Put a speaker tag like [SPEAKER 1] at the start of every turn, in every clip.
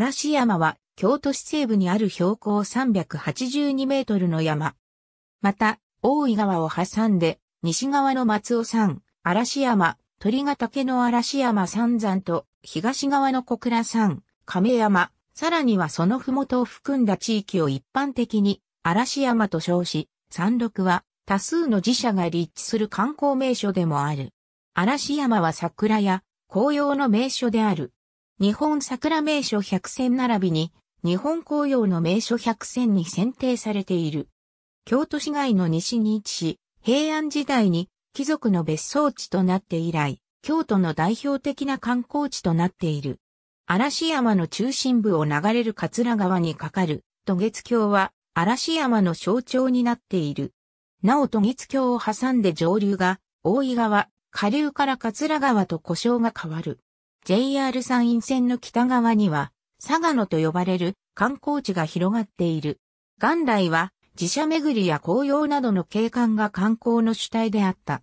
[SPEAKER 1] 嵐山は京都市西部にある標高382メートルの山。また、大井川を挟んで、西側の松尾山、嵐山、鳥ヶ岳の嵐山三山と、東側の小倉山、亀山、さらにはその麓を含んだ地域を一般的に、嵐山と称し、山麓は多数の寺社が立地する観光名所でもある。嵐山は桜や紅葉の名所である。日本桜名所百選並びに、日本紅葉の名所百選に選定されている。京都市街の西に位置し、平安時代に貴族の別荘地となって以来、京都の代表的な観光地となっている。嵐山の中心部を流れる桂川に架かる渡月橋は嵐山の象徴になっている。なお渡月橋を挟んで上流が大井川、下流から桂川と呼称が変わる。JR 山陰線の北側には、佐賀野と呼ばれる観光地が広がっている。元来は、自社巡りや紅葉などの景観が観光の主体であった。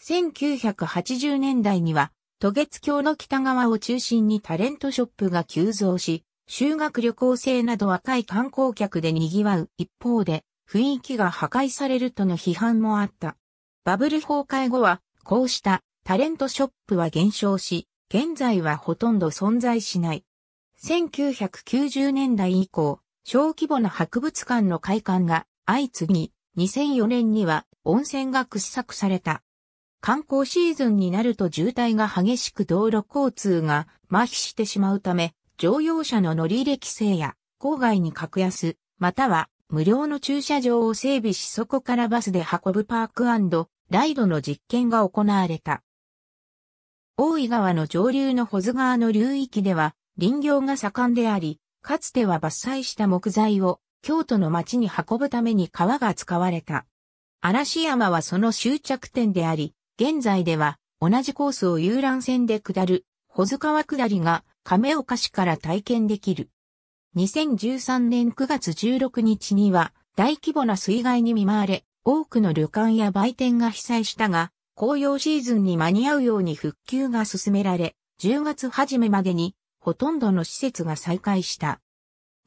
[SPEAKER 1] 1980年代には、渡月橋の北側を中心にタレントショップが急増し、修学旅行生など若い観光客で賑わう一方で、雰囲気が破壊されるとの批判もあった。バブル崩壊後は、こうしたタレントショップは減少し、現在はほとんど存在しない。1990年代以降、小規模な博物館の開館が相次ぎ、2004年には温泉が掘削された。観光シーズンになると渋滞が激しく道路交通が麻痺してしまうため、乗用車の乗り入れ規制や郊外に格安、または無料の駐車場を整備しそこからバスで運ぶパークライドの実験が行われた。大井川の上流の保津川の流域では林業が盛んであり、かつては伐採した木材を京都の町に運ぶために川が使われた。嵐山はその終着点であり、現在では同じコースを遊覧船で下る保津川下りが亀岡市から体験できる。2013年9月16日には大規模な水害に見舞われ、多くの旅館や売店が被災したが、紅葉シーズンに間に合うように復旧が進められ、10月初めまでにほとんどの施設が再開した。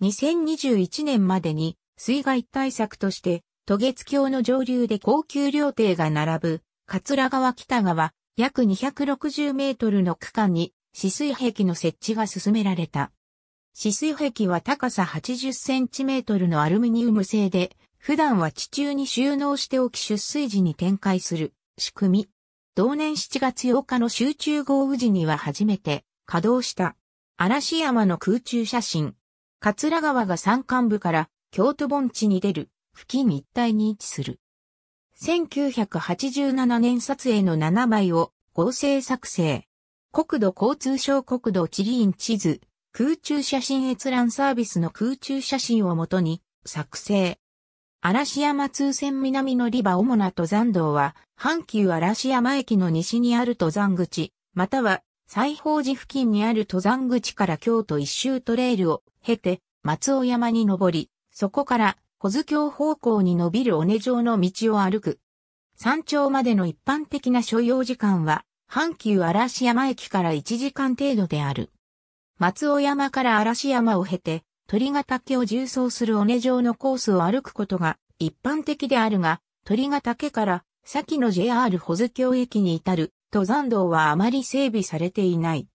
[SPEAKER 1] 2021年までに水害対策として、渡月橋の上流で高級料亭が並ぶ、桂川北側、約260メートルの区間に、止水壁の設置が進められた。止水壁は高さ80センチメートルのアルミニウム製で、普段は地中に収納しておき出水時に展開する。仕組み。同年7月8日の集中豪雨時には初めて稼働した。嵐山の空中写真。桂川が山間部から京都盆地に出る付近一帯に位置する。1987年撮影の7倍を合成作成。国土交通省国土地理院地図、空中写真閲覧サービスの空中写真をもとに作成。嵐山通線南のリバ主な登山道は、阪急嵐山駅の西にある登山口、または、西宝寺付近にある登山口から京都一周トレイルを経て、松尾山に登り、そこから、小津京方向に伸びる尾根状の道を歩く。山頂までの一般的な所要時間は、阪急嵐山駅から1時間程度である。松尾山から嵐山を経て、鳥ヶ岳を縦走する尾根状のコースを歩くことが一般的であるが、鳥ヶ岳から先の JR 保津峡駅に至る登山道はあまり整備されていない。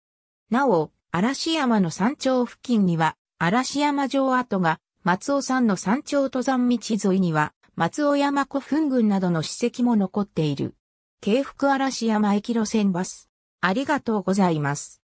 [SPEAKER 1] なお、嵐山の山頂付近には、嵐山城跡が、松尾山の山頂登山道沿いには、松尾山古墳群などの史跡も残っている。京福嵐山駅路線バス。ありがとうございます。